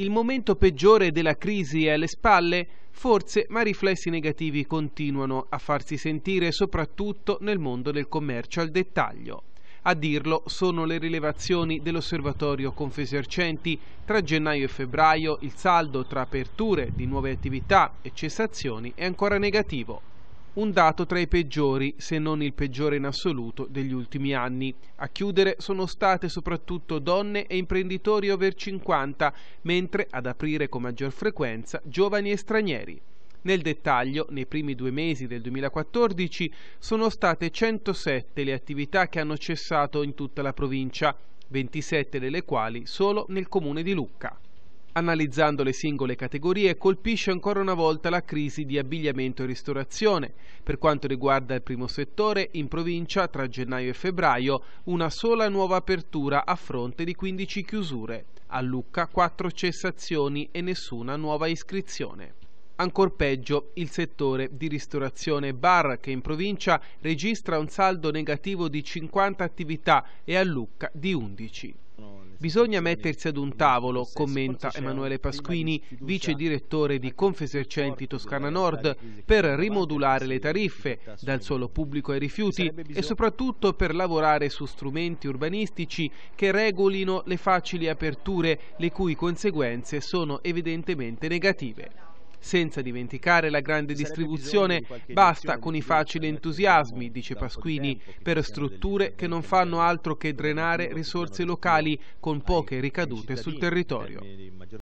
il momento peggiore della crisi è alle spalle, forse ma i riflessi negativi continuano a farsi sentire soprattutto nel mondo del commercio al dettaglio. A dirlo sono le rilevazioni dell'osservatorio Confesercenti. Tra gennaio e febbraio il saldo tra aperture di nuove attività e cessazioni è ancora negativo un dato tra i peggiori, se non il peggiore in assoluto, degli ultimi anni. A chiudere sono state soprattutto donne e imprenditori over 50, mentre ad aprire con maggior frequenza giovani e stranieri. Nel dettaglio, nei primi due mesi del 2014 sono state 107 le attività che hanno cessato in tutta la provincia, 27 delle quali solo nel comune di Lucca. Analizzando le singole categorie, colpisce ancora una volta la crisi di abbigliamento e ristorazione. Per quanto riguarda il primo settore, in provincia tra gennaio e febbraio una sola nuova apertura a fronte di 15 chiusure. A Lucca 4 cessazioni e nessuna nuova iscrizione. Ancor peggio il settore di ristorazione bar che in provincia registra un saldo negativo di 50 attività e a Lucca di 11. Bisogna mettersi ad un tavolo, commenta Emanuele Pasquini, vice direttore di Confesercenti Toscana Nord, per rimodulare le tariffe dal suolo pubblico ai rifiuti e soprattutto per lavorare su strumenti urbanistici che regolino le facili aperture, le cui conseguenze sono evidentemente negative. Senza dimenticare la grande distribuzione, basta con i facili entusiasmi, dice Pasquini, per strutture che non fanno altro che drenare risorse locali con poche ricadute sul territorio.